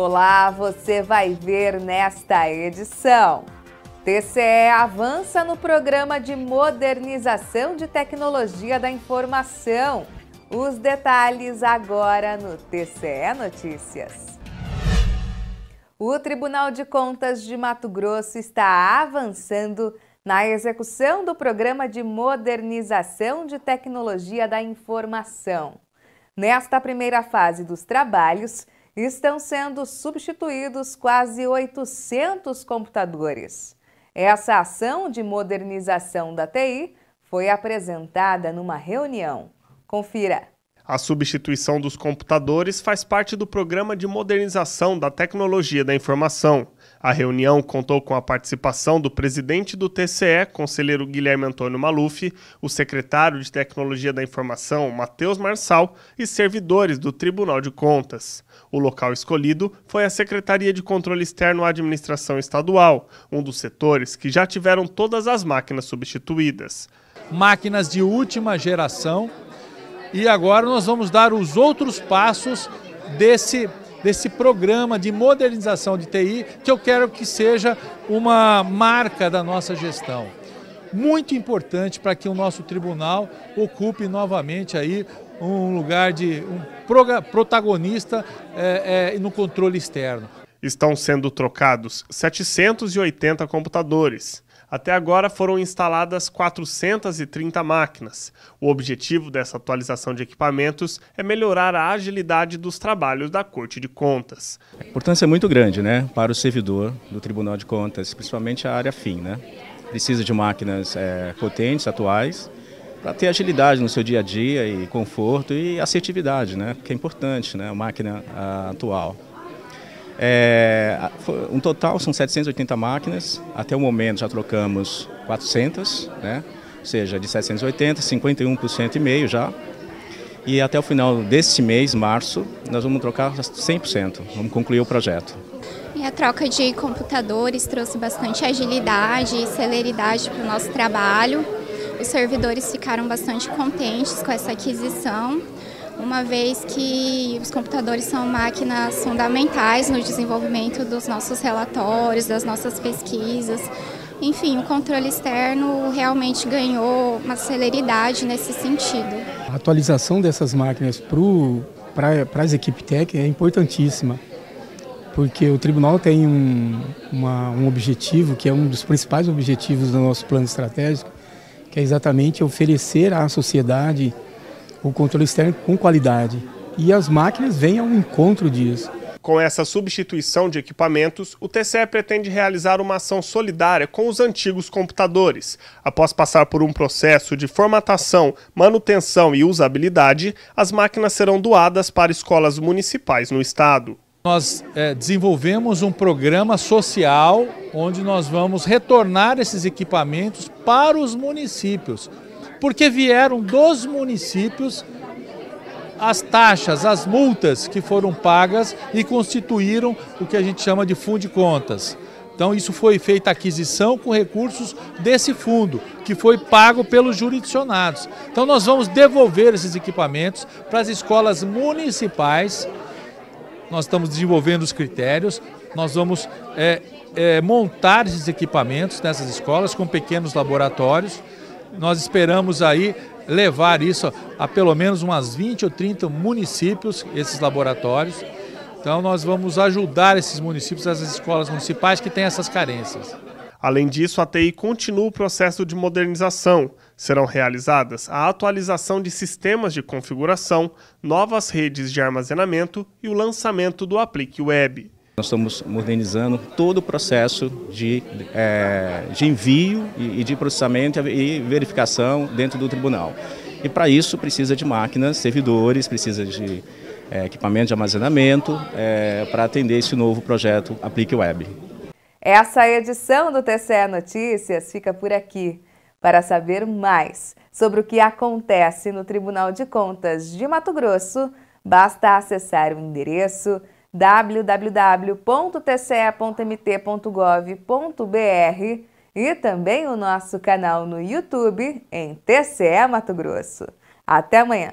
Olá, você vai ver nesta edição. TCE avança no programa de modernização de tecnologia da informação. Os detalhes agora no TCE Notícias. O Tribunal de Contas de Mato Grosso está avançando na execução do programa de modernização de tecnologia da informação. Nesta primeira fase dos trabalhos, estão sendo substituídos quase 800 computadores. Essa ação de modernização da TI foi apresentada numa reunião. Confira. A substituição dos computadores faz parte do programa de modernização da tecnologia da informação. A reunião contou com a participação do presidente do TCE, conselheiro Guilherme Antônio Maluf, o secretário de Tecnologia da Informação, Matheus Marçal, e servidores do Tribunal de Contas. O local escolhido foi a Secretaria de Controle Externo à Administração Estadual, um dos setores que já tiveram todas as máquinas substituídas. Máquinas de última geração e agora nós vamos dar os outros passos desse, desse programa de modernização de TI, que eu quero que seja uma marca da nossa gestão. Muito importante para que o nosso tribunal ocupe novamente aí um lugar de um protagonista é, é, no controle externo. Estão sendo trocados 780 computadores até agora foram instaladas 430 máquinas. O objetivo dessa atualização de equipamentos é melhorar a agilidade dos trabalhos da Corte de Contas. A importância é muito grande né, para o servidor do Tribunal de Contas, principalmente a área FIM. Né? Precisa de máquinas é, potentes, atuais, para ter agilidade no seu dia a dia e conforto e assertividade, né? que é importante, né? a máquina a, ah, atual. É, um total são 780 máquinas, até o momento já trocamos 400, né? ou seja, de 780, 51% e meio já. E até o final deste mês, março, nós vamos trocar 100%, vamos concluir o projeto. E a troca de computadores trouxe bastante agilidade e celeridade para o nosso trabalho. Os servidores ficaram bastante contentes com essa aquisição uma vez que os computadores são máquinas fundamentais no desenvolvimento dos nossos relatórios, das nossas pesquisas. Enfim, o controle externo realmente ganhou uma celeridade nesse sentido. A atualização dessas máquinas para as equipes tech é importantíssima, porque o tribunal tem um, uma, um objetivo, que é um dos principais objetivos do nosso plano estratégico, que é exatamente oferecer à sociedade o controle externo com qualidade. E as máquinas vêm ao encontro disso. Com essa substituição de equipamentos, o TCE pretende realizar uma ação solidária com os antigos computadores. Após passar por um processo de formatação, manutenção e usabilidade, as máquinas serão doadas para escolas municipais no estado. Nós é, desenvolvemos um programa social onde nós vamos retornar esses equipamentos para os municípios porque vieram dos municípios as taxas, as multas que foram pagas e constituíram o que a gente chama de fundo de contas. Então isso foi feita aquisição com recursos desse fundo, que foi pago pelos jurisdicionados. Então nós vamos devolver esses equipamentos para as escolas municipais. Nós estamos desenvolvendo os critérios, nós vamos é, é, montar esses equipamentos nessas escolas com pequenos laboratórios nós esperamos aí levar isso a pelo menos umas 20 ou 30 municípios, esses laboratórios. Então nós vamos ajudar esses municípios, essas escolas municipais que têm essas carências. Além disso, a TI continua o processo de modernização. Serão realizadas a atualização de sistemas de configuração, novas redes de armazenamento e o lançamento do Aplique Web. Nós estamos modernizando todo o processo de, é, de envio e de processamento e verificação dentro do tribunal. E para isso precisa de máquinas, servidores, precisa de é, equipamento de armazenamento é, para atender esse novo projeto Aplique Web. Essa é edição do TCE Notícias fica por aqui. Para saber mais sobre o que acontece no Tribunal de Contas de Mato Grosso, basta acessar o endereço www.tce.mt.gov.br e também o nosso canal no YouTube em TCE Mato Grosso. Até amanhã!